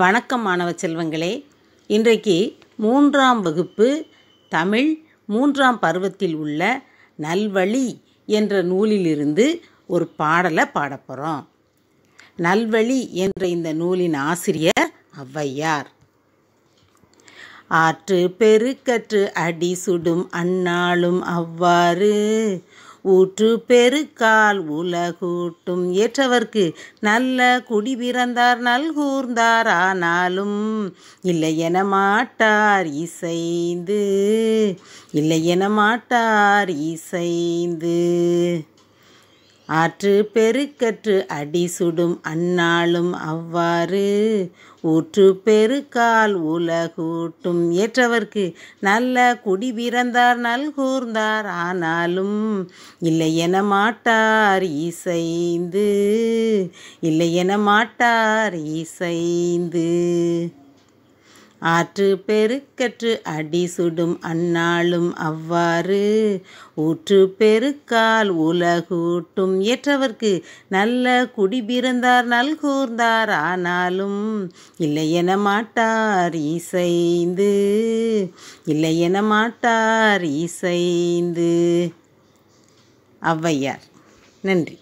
வணக்கம் மாணவ செல்வங்களே இன்றைக்கு மூன்றாம் வகுப்பு தமிழ் மூன்றாம் பருவத்தில் உள்ள நல்வழி என்ற நூலிலிருந்து ஒரு பாடலை பாடப்போகிறோம் நல்வழி என்ற இந்த நூலின் ஆசிரியர் ஔவையார் ஆற்று பெருக்கற்று அடி சுடும் அண்ணாளும் அவ்வாறு ஊற்று பெருக்கால் உலகூட்டும் ஏற்றவர்க்கு நல்ல குடி பிறந்தார் நல்கூர்ந்தார் ஆனாலும் இல்லை என மாட்டார் இசைந்து இல்லை என மாட்டார் இசைந்து ஆற்று பெருக்கற்று அடி சுடும் அந்நாளும் அவ்வாறு ஊற்று பெருக்கால் உலகூட்டும் ஏற்றவர்க்கு நல்ல குடி பிறந்தார் நல்கூர்ந்தார் ஆனாலும் இல்லை என மாட்டார் இசைந்து இல்லை என மாட்டார் இசைந்து ஆற்று பெருக்கற்று அடி சுடும் அந்நாளும் அவ்வாறு ஊற்று பெருக்கால் உலகூட்டும் ஏற்றவர்க்கு நல்ல குடி பிறந்தார் நல்கூர்ந்தார் ஆனாலும் இல்லையென மாட்டார் இசைந்து இல்லையென மாட்டார் இசைந்து ஔவையார் நன்றி